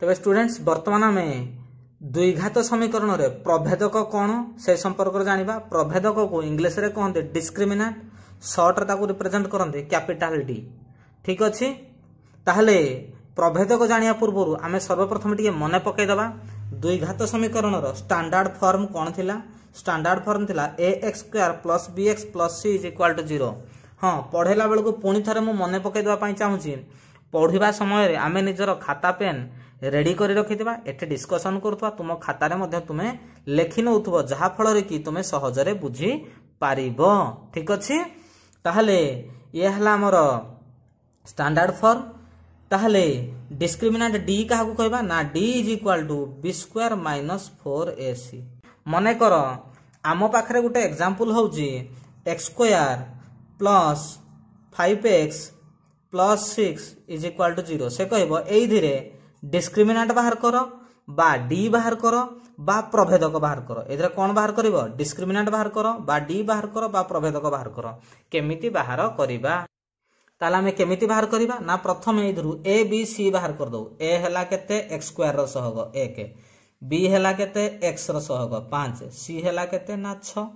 ତେବେ ଷ୍ଟୁଡେଣ୍ଟସ୍ ବର୍ତ୍ତମାନ ଆମେ ଦ୍ୱିଘାତ ସମୀକରଣରେ ପ୍ରଭେଦକ କ'ଣ ସେ ସମ୍ପର୍କରେ ଜାଣିବା ପ୍ରଭେଦକକୁ ଇଂଲିଶରେ କହନ୍ତି ଡିସ୍କ୍ରିମିନାଣ୍ଟ ସର୍ଟରେ ତାକୁ ରିପ୍ରେଜେଣ୍ଟ କରନ୍ତି କ୍ୟାପିଟାଲ ଡି ଠିକ୍ ଅଛି ତାହେଲେ ପ୍ରଭେଦକ ଜାଣିବା ପୂର୍ବରୁ ଆମେ ସର୍ବପ୍ରଥମେ ଟିକିଏ ମନେ ପକାଇଦେବା ଦ୍ୱିଘାତ ସମୀକରଣର ଷ୍ଟାଣ୍ଡାର୍ଡ ଫର୍ମ କ'ଣ ଥିଲା ଷ୍ଟାଣ୍ଡାର୍ଡ ଫର୍ମ ଥିଲା A X square plus B X plus C is equal to zero ହଁ ପଢ଼େଇଲା ବେଳକୁ ପୁଣି ଥରେ ମୁଁ ମନେ ପକାଇଦେବା ପାଇଁ ଚାହୁଁଛି ପଢ଼ିବା ସମୟରେ ଆମେ ନିଜର ଖାତା ପେନ୍ ରେଡ଼ି କରି ରଖିଥିବା ଏଠି ଡିସ୍କସନ୍ କରୁଥିବା ତୁମ ଖାତାରେ ମଧ୍ୟ ତୁମେ ଲେଖି ନେଉଥିବ ଯାହାଫଳରେ କି ତୁମେ ସହଜରେ ବୁଝିପାରିବ ଠିକ୍ ଅଛି ତାହେଲେ ଇଏ ହେଲା ଆମର ଷ୍ଟାଣ୍ଡାର୍ଡ଼ ଫର୍ ତାହେଲେ ଡିସ୍କ୍ରିମିନାଣ୍ଟ ଡି କାହାକୁ କହିବା ନା D is equal to B square minus four A C ମନେକର ଆମ ପାଖରେ ଗୋଟେ ଏକ୍ଜାମ୍ପଲ୍ ହେଉଛି X square plus five X plus six is equal to zero ସେ କହିବ ଏଇଥିରେ ଡିସ୍କ୍ରିମିନାଣ୍ଟ ବାହାର କର ବା ଡି ବାହାର କର ବା ପ୍ରଭେଦକ ବାହାର କର ଏଥିରେ କ'ଣ ବାହାର କରିବ ଡିସ୍କ୍ରିମିନାଣ୍ଟ ବାହାର କର ବା ଡି ବାହାର କର ବା ପ୍ରଭେଦକ ବାହାର କର କେମିତି ବାହାର କରିବା ତାହେଲେ ଆମେ କେମିତି ବାହାର କରିବା ନା ପ୍ରଥମେ ଏଇଥିରୁ ଏ ବି ସି ବାହାର କରିଦେବୁ ଏ ହେଲା କେତେ ଏକ୍ସ ସ୍କୋୟାର ର ସହଗ ଏକ ବି ହେଲା କେତେ ଏକ୍ସର ସହଗ ପାଞ୍ଚ ସି ହେଲା କେତେ ନା ଛଅ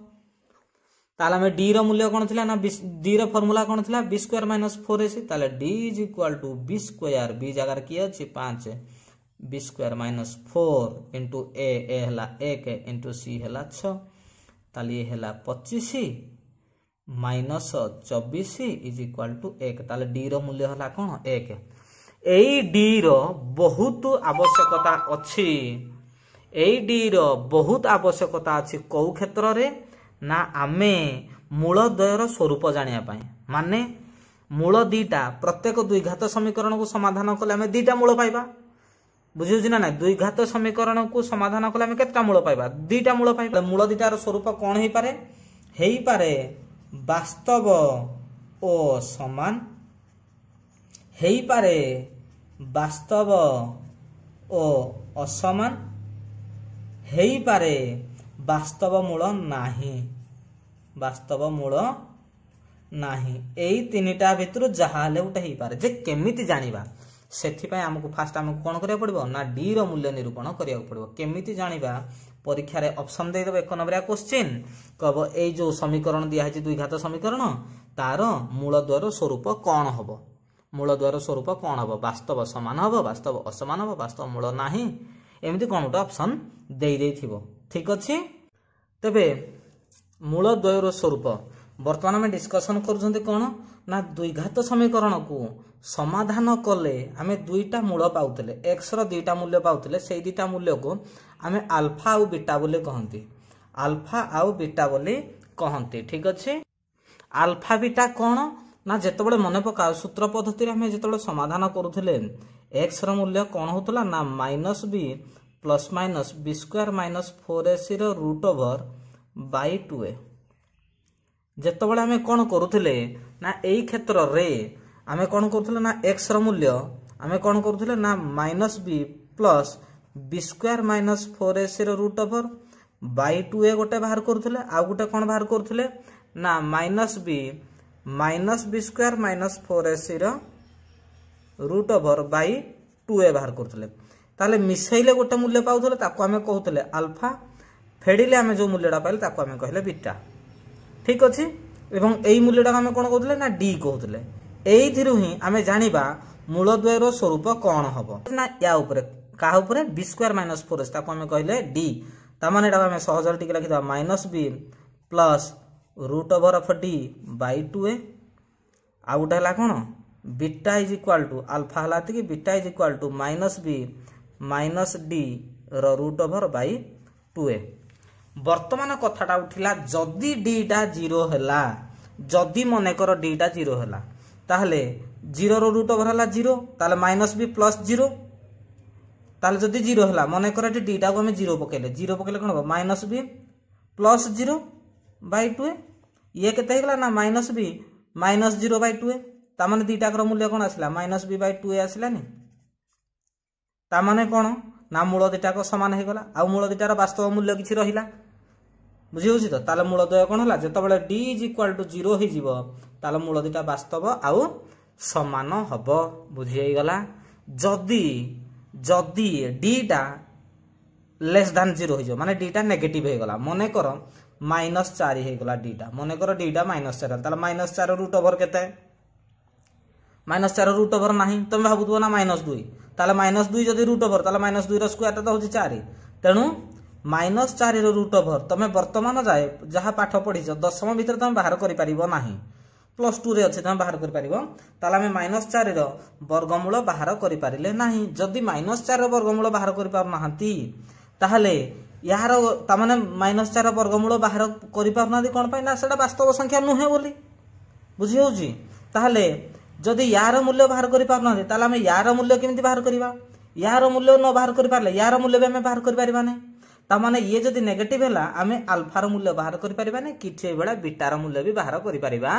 তাহলে আমি ডি র মূল্য কোণ লা না ডি র ফর্মুলা কোণ লা B square minus four AC তাহলে D is equal to B square B জায়গার কি আছে পাঁচ B square minus four into A A হল এক ইন্টু সি হল ছ তাহলে ইয়ে হল পঁচিশ মাইনস চবিশ ইজ ইকুয়াল টু এক তাহলে ডি র মূল্য হল কোণ এক এই ডি র বহুত আবশ্যকতা অছি এই ডি র বহুত আবশ্যকতা আছে কেউ ক্ষেত্রে ନା ଆମେ ମୂଳଦ୍ୱୟର ସ୍ୱରୂପ ଜାଣିବା ପାଇଁ ମାନେ ମୂଳ ଦୁଇଟା ପ୍ରତ୍ୟେକ ଦ୍ୱିଘାତ ସମୀକରଣକୁ ସମାଧାନ କଲେ ଆମେ ଦୁଇଟା ମୂଳ ପାଇବା ବୁଝିହେଉଛି ନା ନାଇଁ ଦ୍ୱିଘାତ ସମୀକରଣକୁ ସମାଧାନ କଲେ ଆମେ କେତେଟା ମୂଳ ପାଇବା ଦୁଇଟା ମୂଳ ପାଇବା ମୂଳ ଦୁଇଟାର ସ୍ୱରୂପ କ'ଣ ହେଇପାରେ ହେଇପାରେ ବାସ୍ତବ ও সমান হেইপারে বাস্তব ও অসমান হেইপারে ବାସ୍ତବ ମୂଳ ନାହିଁ ବାସ୍ତବ ମୂଳ ନାହିଁ ଏଇ ତିନିଟା ଭିତରୁ ଯାହା ହେଲେ ଗୋଟେ ହେଇପାରେ ଯେ କେମିତି ଜାଣିବା ସେଥିପାଇଁ ଆମକୁ ଫାଷ୍ଟ ଆମକୁ କ'ଣ କରିବାକୁ ପଡ଼ିବ ନା ଡିର ମୂଲ୍ୟ ନିରୂପଣ କରିବାକୁ ପଡ଼ିବ କେମିତି ଜାଣିବା ପରୀକ୍ଷାରେ ଅପସନ୍ ଦେଇଦେବ ଏକ ନମ୍ବରିଆ କ୍ୱେଶ୍ଚିନ୍ କହିବ ଏଇ ଯେଉଁ ସମୀକରଣ ଦିଆହେଇଛି ଦୁଇ ଘାତ ସମୀକରଣ ତାର ମୂଳଦ୍ୱାର ସ୍ୱରୂପ କ'ଣ ହେବ ମୂଳଦ୍ୱାର ସ୍ୱରୂପ କ'ଣ ହେବ ବାସ୍ତବ ସମାନ ହେବ ବାସ୍ତବ ଅସମାନ ହେବ ବାସ୍ତବ ମୂଳ ନାହିଁ ଏମିତି କ'ଣ ଗୋଟେ ଅପସନ୍ ଦେଇଦେଇଥିବ ঠিক ଅଛି ତେବେ ମୂଳଦ୍ୱୟର ସ୍ୱରୂପ ବର୍ତ୍ତମାନ ଆମେ ଡିସ୍କସନ୍ କରୁଛନ୍ତି କ'ଣ ନା ଦ୍ୱିଘାତ ସମୀକରଣକୁ ସମାଧାନ କଲେ ଆମେ ଦୁଇଟା ମୂଳ ପାଉଥିଲେ ଏକ୍ସର ଦୁଇଟା ମୂଲ୍ୟ ପାଉଥିଲେ ସେଇ ଦୁଇଟା ମୂଲ୍ୟକୁ ଆମେ ଆଲଫା ଆଉ ବିଟା ବୋଲି କହନ୍ତି ଆଲଫା ଆଉ ବିଟା ବୋଲି କହନ୍ତି ଠିକ୍ ଅଛି ଆଲଫା ବିଟା କ'ଣ ନା ଯେତେବେଳେ ମନେ ପକାଉ ସୂତ୍ର ପଦ୍ଧତିରେ ଆମେ ଯେତେବେଳେ ସମାଧାନ କରୁଥିଲେ ଏକ୍ସର ମୂଲ୍ୟ କ'ଣ ହେଉଥିଲା ନା minus B plus minus B square minus four AC root over by two A যেতবে আমি কোণ করুলে না এই ক্ষেত্রে আমি কোণ করুলে না এক্সর মূল্য আমি কোণ করুলে না minus B plus B square minus four এসির root over by two A গোটে বাহার করুলে আউ গোটে কোণ বাহার করুলে না minus B minus B square minus four এসির root over by two A বাহার করুলে তাহলে মিশাইলে গোটে মূল্য পাওলে তাকে আমি কুলে আলফা ফেড়িলে আমি যে মূল্যটা পাইলে তাকে আমি কহিলে বিটা ঠিক অছি এবং এই মূল্যটা আমি কোণ কুলে না ডি কুলে এইথির হি আমি জাঁয়া মূলদ্বয়ের স্বরূপ কণ হব না ইয়া উপরে কাহা উপরে বি স্কোয়ার মাইনস ফোর এস তাকে আমি কহিলে ডি তার মানে এটা আমি সহজরে টিকি রাখিদেবা minus B plus root over of D by two A আউ গোটা হল কোণ beta is equal to alpha হল কি beta is equal to minus B minus ডিର root over by two A ବର୍ତ୍ତମାନ କଥାଟା ଉଠିଲା ଯଦି ଡିଟା ଜିରୋ ହେଲା ଯଦି ମନେକର ଡିଟା ଜିରୋ ହେଲା ତାହେଲେ ଜିରୋର ରୁଟ୍ ଓଭର୍ ହେଲା ଜିରୋ ତାହେଲେ ମାଇନସ୍ ବି ପ୍ଲସ୍ ଜିରୋ ତାହେଲେ ଯଦି ଜିରୋ ହେଲା ମନେକର ଏଠି ଡିଟାକୁ ଆମେ ଜିରୋ ପକାଇଲେ ଜିରୋ ପକାଇଲେ କ'ଣ ହେବ minus B plus zero by two A ଇଏ କେତେ ହେଇଗଲା ନା minus B minus zero by two A ତା ମାନେ ଦୁଇଟାକର ମୂଲ୍ୟ କ'ଣ ଆସିଲା minus B by two A ଆସିଲାନି ତା ମାନେ କ'ଣ ନା ମୂଳ ଦୁଇଟାକ ସମାନ ହେଇଗଲା ଆଉ ମୂଳ ଦୁଇଟାର ବାସ୍ତବ ମୂଲ୍ୟ କିଛି ରହିଲା ବୁଝିହେଉଛି ତ ତାହେଲେ ମୂଳଦ୍ୱୟ କ'ଣ ହେଲା ଯେତେବେଳେ D is equal to zero ହେଇଯିବ ତାହେଲେ ମୂଳ ଦୁଇଟା ବାସ୍ତବ ଆଉ ସମାନ ହେବ ବୁଝି ହେଇଗଲା ଯଦି ଯଦି ଡିଟା ଲେସ୍ ଦାନ୍ ଜିରୋ ହେଇଯିବ ମାନେ ଡିଟା ନେଗେଟିଭ୍ ହେଇଗଲା ମନେକର ମାଇନସ୍ ଚାରି ହେଇଗଲା ଡିଟା ମନେକର ଡିଟା ମାଇନସ୍ ଚାରି ହେଲା ତାହେଲେ ମାଇନସ୍ ଚାରି ରୁଟ୍ ଓଭର୍ କେତେ ମାଇନସ୍ ଚାରି ରୁଟ୍ ଓଭର୍ ନାହିଁ ତମେ ଭାବୁଥିବ ନା ମାଇନସ୍ ଦୁଇ তাহলে মাইনস দুই যদি রুট ওভর তাহলে মাইনস দুইর স্কোয়ারটা তো হচ্ছে চারি তেণু মাইনস চারির রুট ওଭର ତୁମେ ବର୍ତ୍ତମାନ ଯାଏ ଯାହା ପାଠ ପଢ଼ିଛ ଦଶମ ଭିତରେ ତୁମେ ବାହାର କରିପାରିବ ନାହିଁ ପ୍ଲସ୍ ଟୁରେ ଅଛି ତୁମେ ବାହାର କରିପାରିବ ତାହେଲେ ଆମେ ମାଇନସ୍ ଚାରିର ବର୍ଗମୂଳ ବାହାର କରିପାରିଲେ ନାହିଁ ଯଦି ମାଇନସ୍ ଚାରିର ବର୍ଗମୂଳ ବାହାର କରିପାରୁନାହାନ୍ତି ତାହେଲେ ଏହାର ତାମାନେ ମାଇନସ୍ ଚାରିର ବର୍ଗମୂଳ ବାହାର କରିପାରୁନାହାନ୍ତି କ'ଣ ପାଇଁ ନା ସେଇଟା ବାସ୍ତବ ସଂଖ୍ୟା ନୁହେଁ ବୋଲି ବୁଝି ହେଉଛି ତାହେଲେ ଯଦି ୟାର ମୂଲ୍ୟ ବାହାର କରିପାରୁନାହାନ୍ତି ତାହେଲେ ଆମେ ୟାର ମୂଲ୍ୟ କେମିତି ବାହାର କରିବା ୟାର ମୂଲ୍ୟ ନ ବାହାର କରିପାରିଲେ ୟାର ମୂଲ୍ୟ ବି ଆମେ ବାହାର କରିପାରିବା ନାହିଁ ତାମାନେ ଇଏ ଯଦି ନେଗେଟିଭ ହେଲା ଆମେ ଆଲଫାର ମୂଲ୍ୟ ବାହାର କରିପାରିବା ନାହିଁ କିଛି ଏଭଳିଆ ବିଟାର ମୂଲ୍ୟ ବି ବାହାର କରିପାରିବା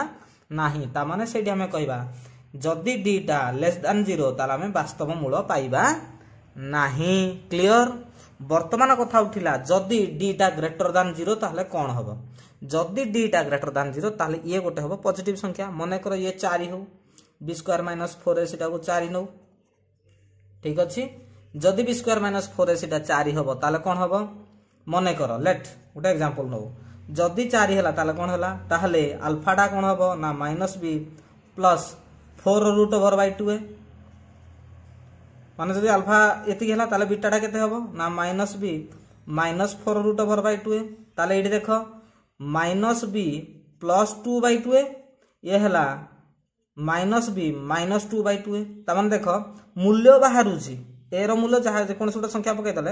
ନାହିଁ ତାମାନେ ସେଇଠି ଆମେ କହିବା ଯଦି ଡିଟା ଲେସ୍ ଦାନ୍ ଜିରୋ ତାହେଲେ ଆମେ ବାସ୍ତବ ମୂଳ ପାଇବା ନାହିଁ କ୍ଲିଅର ବର୍ତ୍ତମାନ କଥା ଉଠିଲା ଯଦି ଡିଟା ଗ୍ରେଟର ଦାନ୍ ଜିରୋ ତାହେଲେ କ'ଣ ହେବ ଯଦି ଡିଟା ଗ୍ରେଟର ଦାନ୍ ଜିରୋ ତାହେଲେ ଇଏ ଗୋଟେ ହେବ ପଜିଟିଭ ସଂଖ୍ୟା ମନେକର ଇଏ ଚାରି ହେଉ বি স্কোয়ার মাইনস ফোর সেটা চারি নৌ ঠিক অছি যদি বি স্কোয়ার মাইনস ফোর সেটা চারি হব তাহলে কম হব মনে কর লেট গোটে এক্সাম্পল নৌ যদি চারি হল তাহলে কম হল তাহলে আলফাটা কম হব না minus B plus four root over by two A মানে যদি আলফা এতিকি হল তাহলে বিটাটা কেতে হব না minus B minus four root over by two A তাহলে এটি দেখ minus B plus two by two A হলা minus B minus two by two तमें देख मूल्य बाहर ए रूल्य जहाँ जो संख्या पकईदे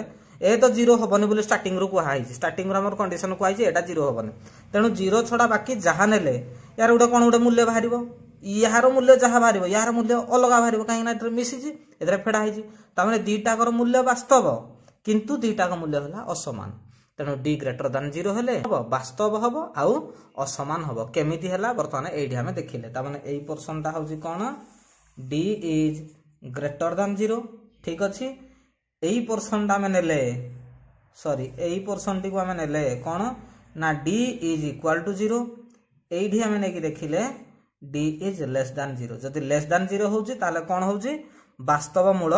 ए तो जीरो हमने बोली स्टार्ट कहुई स्टार्ट आम कंडीशन कहुई एटा जीरो हमने तेणु जीरो छड़ा बाकी जहाँ ने यार गोटे कौन गोटे मूल्य बाहर यार मूल्य जहाँ बाहर यार मूल्य अलग बाहर कहीं मिसी फेड़ाही दीटाक मूल्य बास्तव कितु दीटाक मूल्य है असमान তেণু ডি গ্রেଟর ଦାନ ଜିରୋ ହେଲେ ହେବ ବାସ୍ତବ ହେବ ଆଉ ଅସମାନ ହେବ କେମିତି ହେଲା ବର୍ତ୍ତମାନ ଏଇଠି ଆମେ ଦେଖିଲେ ତାମାନେ ଏଇ ପର୍ସନଟା ହେଉଛି କ'ଣ D is greater than zero ଠିକ୍ ଅଛି ଏଇ ପର୍ସନଟା ଆମେ ନେଲେ ସରି ଏଇ ପର୍ସନଟିକୁ ଆମେ ନେଲେ କ'ଣ ନା D is equal to zero ଏଇଠି ଆମେ ନେଇକି ଦେଖିଲେ D is less than zero ଯଦି ଲେସ୍ ଦାନ୍ ଜିରୋ ହେଉଛି ତାହେଲେ କ'ଣ ହେଉଛି ବାସ୍ତବ ମୂଳ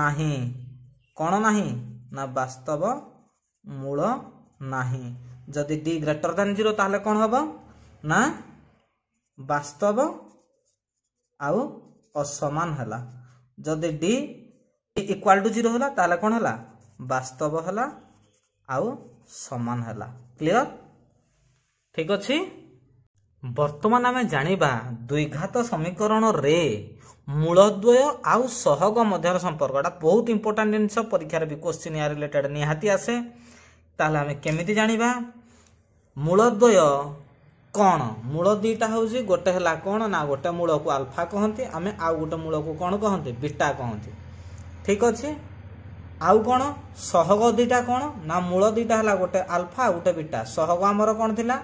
ନାହିଁ କ'ଣ ନାହିଁ ନା ବାସ୍ତବ মূল ନାହିଁ ଯଦି ଡି ଗ୍ରେଟର ଦେନ୍ ଜିରୋ ତାହେଲେ କ'ଣ ହେବ ନା ବାସ୍ତବ ଆଉ ଅସମାନ ହେଲା ଯଦି ଡି ଇକ୍ୱାଲ ଟୁ ଜିରୋ ହେଲା ତାହେଲେ କ'ଣ ହେଲା ବାସ୍ତବ ହେଲା ଆଉ ସମାନ ହେଲା କ୍ଲିଅର ଠିକ ଅଛି ବର୍ତ୍ତମାନ ଆମେ ଜାଣିବା ଦ୍ୱିଘାତ ସମୀକରଣରେ ମୂଳଦ୍ୱୟ ଆଉ ସହଗ ମଧ୍ୟର ସମ୍ପର୍କ ଏଟା ବହୁତ ଇମ୍ପୋର୍ଟାଣ୍ଟ ଜିନିଷ ପରୀକ୍ଷାରେ ବି କୋଶ୍ଚିନ୍ ୟା ରିଲେଟେଡ୍ ନିହାତି ଆସେ ତାହେଲେ ଆମେ କେମିତି ଜାଣିବା ମୂଳଦ୍ୱୟ କ'ଣ ମୂଳ ଦୁଇଟା ହେଉଛି ଗୋଟେ ହେଲା କ'ଣ ନା ଗୋଟେ ମୂଳକୁ ଆଲଫା କହନ୍ତି ଆମେ ଆଉ ଗୋଟେ ମୂଳକୁ କ'ଣ କହନ୍ତି ବିଟା କହନ୍ତି ଠିକ୍ ଅଛି ଆଉ କ'ଣ ସହଗ ଦୁଇଟା କ'ଣ ନା ମୂଳ ଦୁଇଟା ହେଲା ଗୋଟେ ଆଲଫା ଆଉ ଗୋଟେ ବିଟା ସହଗ ଆମର କ'ଣ ଥିଲା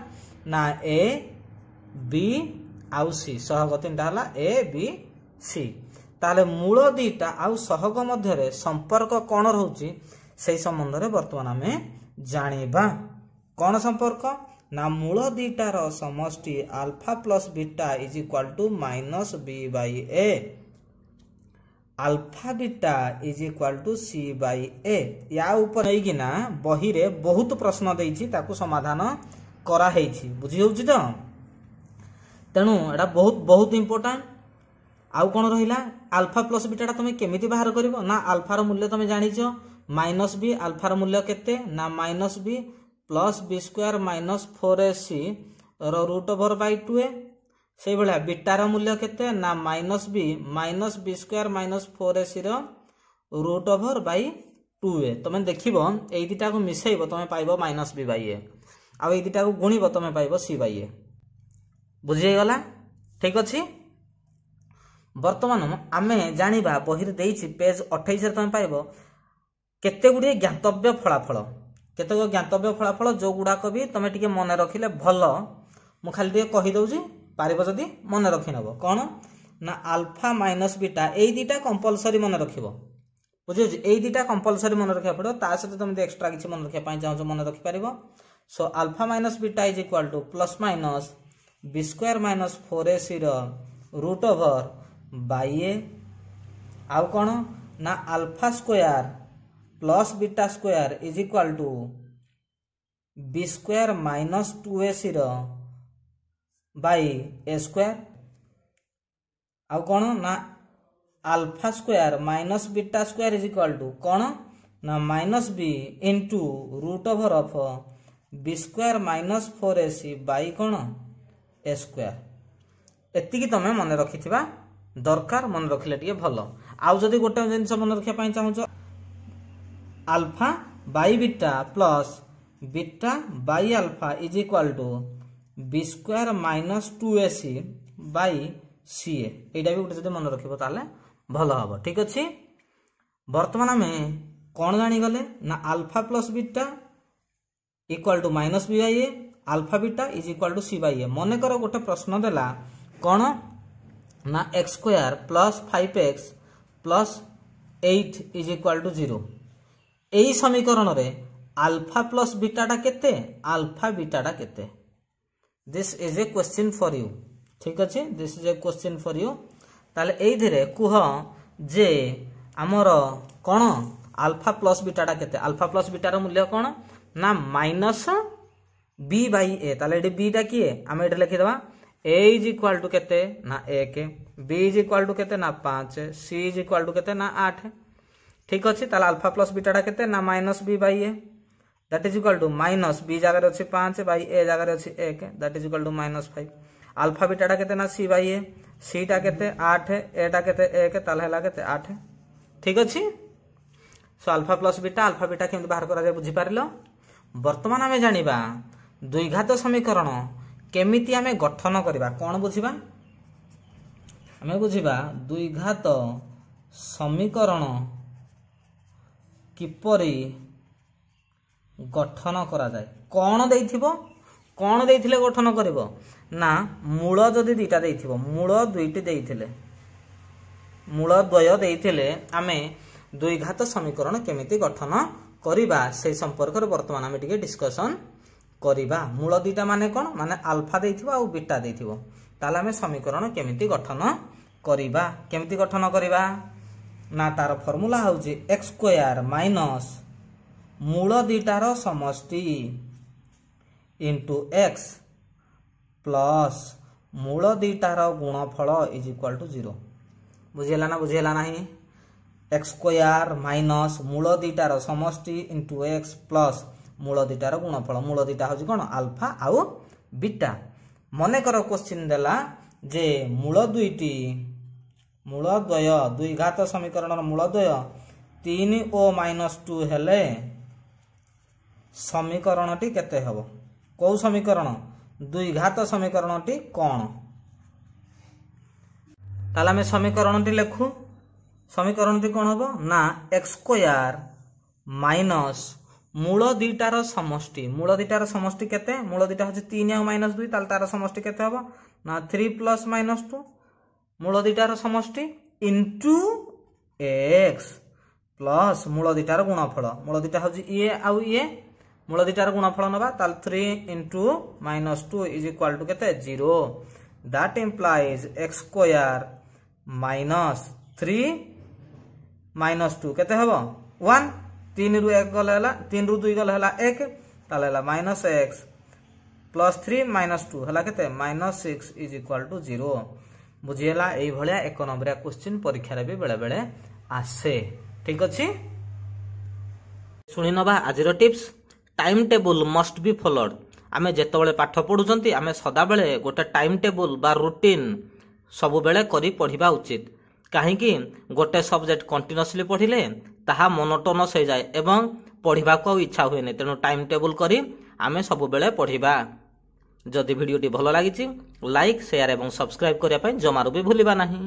ନା ଏ ବି ଆଉ ସି ସହଗ ତିନିଟା ହେଲା ଏ ବି ସି ତାହେଲେ ମୂଳ ଦୁଇଟା ଆଉ ସହଗ ମଧ୍ୟରେ ସମ୍ପର୍କ କ'ଣ ରହୁଛି ସେଇ ସମ୍ବନ୍ଧରେ ବର୍ତ୍ତମାନ ଆମେ ଜାଣିବା କ'ଣ ସମ୍ପର୍କ ନା ମୂଳ ଦୁଇଟାର ସମଷ୍ଟି alpha plus beta is equal to minus B by A alpha beta is equal to C by A ୟା ଉପରେ ନେଇକିନା ବହିରେ ବହୁତ ପ୍ରଶ୍ନ ଦେଇଛି ତାକୁ ସମାଧାନ କରାହେଇଛି ବୁଝିହେଉଛି ତ ତେଣୁ ଏଇଟା ବହୁତ ବହୁତ ଇମ୍ପୋର୍ଟାଣ୍ଟ ଆଉ କ'ଣ ରହିଲା ଆଲଫା ପ୍ଲସ୍ ବିଟାଟା ତୁମେ କେମିତି ବାହାର କରିବ ନା ଆଲଫାର ମୂଲ୍ୟ ତୁମେ ଜାଣିଛ মাইনস বি আলফার মূল্য কেতে না minus B plus B square minus four A C root over by two A সেইভাবে বিটার মূল্য কেতে না minus B minus B square minus four A C root over by two A তুমি দেখব এই দুইটা মিশাইব তুমি পাইব মাইনস বি বাই এ আউ এই দুইটা গুণিব তুমি পাইব সি বাই এ বুঝিগলা ঠিক আছে বর্তমান আমি জাঁয়া বহিরে দিয়েছি পেজ অঠেইশে তুমি পাইব କେତେ ଗୁଡ଼ିଏ ଜ୍ଞାତବ୍ୟ ଫଳାଫଳ କେତେକ ଜ୍ଞାତବ୍ୟ ଫଳାଫଳ ଯେଉଁଗୁଡ଼ାକ ବି ତୁମେ ଟିକେ ମନେ ରଖିଲେ ଭଲ ମୁଁ ଖାଲି ଟିକେ କହିଦେଉଛି ପାରିବ ଯଦି ମନେ ରଖିନେବ କ'ଣ ନା ଆଲଫା ମାଇନସ୍ ବିଟା ଏଇ ଦୁଇଟା କମ୍ପଲସରି ମନେ ରଖିବ ବୁଝିହେଉଛି ଏଇ ଦୁଇଟା କମ୍ପଲସରି ମନେ ରଖିବାକୁ ପଡ଼ିବ ତା ସହିତ ତୁମେ ଯଦି ଏକ୍ସଟ୍ରା କିଛି ମନେ ରଖିବା ପାଇଁ ଚାହୁଁଛ ମନେ ରଖିପାରିବ so alpha minus beta is equal to plus minus B square minus four A ସିର ରୁଟ୍ ଓଭର୍ ବାଇ ଏ ଆଉ କ'ଣ ନା alpha square plus beta square is equal to b square minus 2ac ର by a square ଆଉ କ'ଣ ନା alpha square minus beta square is equal to କ'ଣ ନା minus B into root over of B square minus four A C by କ'ଣ A square ଏତିକି ତୁମେ ମନେ ରଖିଥିବା ଦରକାର ମନେ ରଖିଲେ ଟିକେ ଭଲ ଆଉ ଯଦି ଗୋଟେ ଜିନିଷ ମନେ ରଖିବା ପାଇଁ ଚାହୁଁଛ alpha by beta plus beta by alpha is equal to B square minus two A C by C A এইটা বি গোটে যদি মনে রাখব তাহলে ভালো হব ঠিক আছে বর্তমান আমি কণ জাঁগলে না alpha plus beta equal to minus B by A alpha beta is equal to C by A মনে কর গোটে প্রশ্ন দেলা কণ না X square plus five X plus eight is equal to zero ଏହି ସମୀକରଣରେ ଆଲଫା ପ୍ଲସ୍ ବିଟାଟା କେତେ ଆଲଫା ବିଟାଟା କେତେ this is a question for you ଠିକ୍ ଅଛି this is a question for you ତାହେଲେ ଏଇଥିରେ କୁହ ଯେ ଆମର କ'ଣ ଆଲଫା ପ୍ଲସ୍ ବିଟାଟା କେତେ ଆଲଫା ପ୍ଲସ୍ ବିଟାର ମୂଲ୍ୟ କ'ଣ ନା ମାଇନସ୍ ବି ବାଇ ଏ ତାହେଲେ ଏଠି ବିଟା କିଏ ଆମେ ଏଠି ଲେଖିଦେବା ଏ ଇଜ୍ ଇକ୍ୱାଲ୍ ଟୁ କେତେ ନା ଏକ ବି ଇଜ୍ ଇକ୍ୱାଲ୍ ଟୁ କେତେ ନା ପାଞ୍ଚ ସି ଇଜ୍ ଇକ୍ୱାଲ୍ ଟୁ କେତେ ନା ଆଠ ঠিক আছে তাহলে আলফা প্লস বিটাটা কেতে না minus B by A that is equal to minus B জায়গায় অছি পাঁচ বাই এ জায়গায় অছি এক that is equal to minus five alpha বিটাটা কেতে না সি বাই এ সিটা কেতে আট এটা কেতে এক তাহলে হল কেতে আট ঠিক আছে so alpha plus beta alpha beta কেমি বাহার করা যায় বুঝিপারিল বর্তমান আমি জাঁয়া দ্বিঘাত সমীকরণ কেমিতি আমি গঠন করা কোণ বুঝবা আমি বুঝবা দ্বিঘাত সমীকরণ କିପରି ଗଠନ କରାଯାଏ କ'ଣ ଦେଇଥିବ କ'ଣ ଦେଇଥିଲେ ଗଠନ କରିବ ନା ମୂଳ ଯଦି ଦୁଇଟା ଦେଇଥିବ ମୂଳ ଦୁଇଟି ଦେଇଥିଲେ ମୂଳ ଦ୍ୱୟ ଦେଇଥିଲେ ଆମେ ଦ୍ୱିଘାତ ସମୀକରଣ କେମିତି ଗଠନ କରିବା ସେ ସମ୍ପର୍କରେ ବର୍ତ୍ତମାନ ଆମେ ଟିକେ ଡିସ୍କସନ୍ କରିବା ମୂଳ ଦୁଇଟା ମାନେ କ'ଣ ମାନେ ଆଲଫା ଦେଇଥିବ ଆଉ ବିଟା ଦେଇଥିବ ତାହେଲେ ଆମେ ସମୀକରଣ କେମିତି ଗଠନ କରିବା କେମିତି ଗଠନ କରିବା ନା ତାର ଫର୍ମୁଲା ହେଉଛି ଏକ୍ସ ସ୍କୋୟାର ମାଇନସ୍ ମୂଳ ଦୁଇଟାର ସମଷ୍ଟି ଇଣ୍ଟୁ ଏକ୍ସ ପ୍ଲସ୍ ମୂଳ ଦୁଇଟାର ଗୁଣଫଳ ଇଜ୍ ଇକ୍ୱାଲ୍ ଟୁ ଜିରୋ ବୁଝିହେଲା ନା ବୁଝିହେଲା ନାହିଁ ଏକ୍ସ ସ୍କୋୟାର ମାଇନସ୍ ମୂଳ ଦୁଇଟାର ସମଷ୍ଟି ଇଣ୍ଟୁ ଏକ୍ସ ପ୍ଲସ୍ ମୂଳ ଦୁଇଟାର ଗୁଣଫଳ ମୂଳ ଦୁଇଟା ହେଉଛି କ'ଣ ଆଲଫା ଆଉ ବିଟା ମନେକର କୋଶ୍ଚିନ୍ ଦେଲା ଯେ ମୂଳ ଦୁଇଟି ମୂଳ ମୂଳଦ୍ୱୟ ଦ୍ୱିଘାତ ସମୀକରଣର ମୂଳଦ୍ୱୟ ତିନି ଓ ମାଇନସ୍ ଟୁ ହେଲେ ସମୀକରଣଟି କେତେ ହେବ କେଉଁ ସମୀକରଣ ଦ୍ୱିଘାତ ସମୀକରଣଟି କ'ଣ ତାହେଲେ ଆମେ ସମୀକରଣଟି ଲେଖୁ ସମୀକରଣଟି କ'ଣ ହେବ ନା ଏକ୍ସ ଏକ୍ସକ୍ୱୟାର ମାଇନସ୍ ମୂଳ ଦୁଇଟାର ସମଷ୍ଟି ମୂଳ ଦୁଇଟାର ସମଷ୍ଟି କେତେ ମୂଳ ଦୁଇଟା ହେଉଛି ତିନି ଆଉ ମାଇନସ୍ ଦୁଇ ତାହେଲେ ତାର ସମଷ୍ଟି କେତେ ହେବ ନା ଥ୍ରୀ ପ୍ଲସ୍ ମାଇନସ୍ ଟୁ মূল দুইটার সমষ্টি ইন্টু এক্স প্লস মূল দুইটার গুণফল মূল দুইটা হচ্ছে ইয়ে আউ ইয়ে মূল দুইটার গুণফল নেবা তাহলে three into minus two is equal to কেতে zero that implies x square minus three minus two কেতে হব ওয়ান তিন রু এক গলে হল তিন রু দুই গলে হল এক তাহলে হল minus x plus three minus two হল কেতে minus six is equal to zero ବୁଝିଗଲା ଏଇଭଳିଆ ଏକ ନମ୍ବରିଆ କୋଶ୍ଚିନ୍ ପରୀକ୍ଷାରେ ବି ବେଳେବେଳେ ଆସେ ଠିକ୍ ଅଛି ଶୁଣିନେବା ଆଜିର tips time table must be followed ଆମେ ଯେତେବେଳେ ପାଠ ପଢ଼ୁଛନ୍ତି ଆମେ ସଦାବେଳେ ଗୋଟେ ଟାଇମ୍ ଟେବୁଲ୍ ବା ରୁଟିନ୍ ସବୁବେଳେ କରି ପଢ଼ିବା ଉଚିତ କାହିଁକି ଗୋଟେ ସବଜେକ୍ଟ କଣ୍ଟିନ୍ୟୁସଲି ପଢ଼ିଲେ ତାହା ମନୋଟୋନସ୍ ହୋଇଯାଏ ଏବଂ ପଢ଼ିବାକୁ ଆଉ ଇଚ୍ଛା ହୁଏନି ତେଣୁ ଟାଇମ୍ ଟେବୁଲ୍ କରି ଆମେ ସବୁବେଳେ ପଢ଼ିବା যদি ভিডিওটি ভালো লাগিচি লাইক শেয়ার এবং সাবস্ক্রাইব করিপেন জমা রবি ভুলিবা নাহি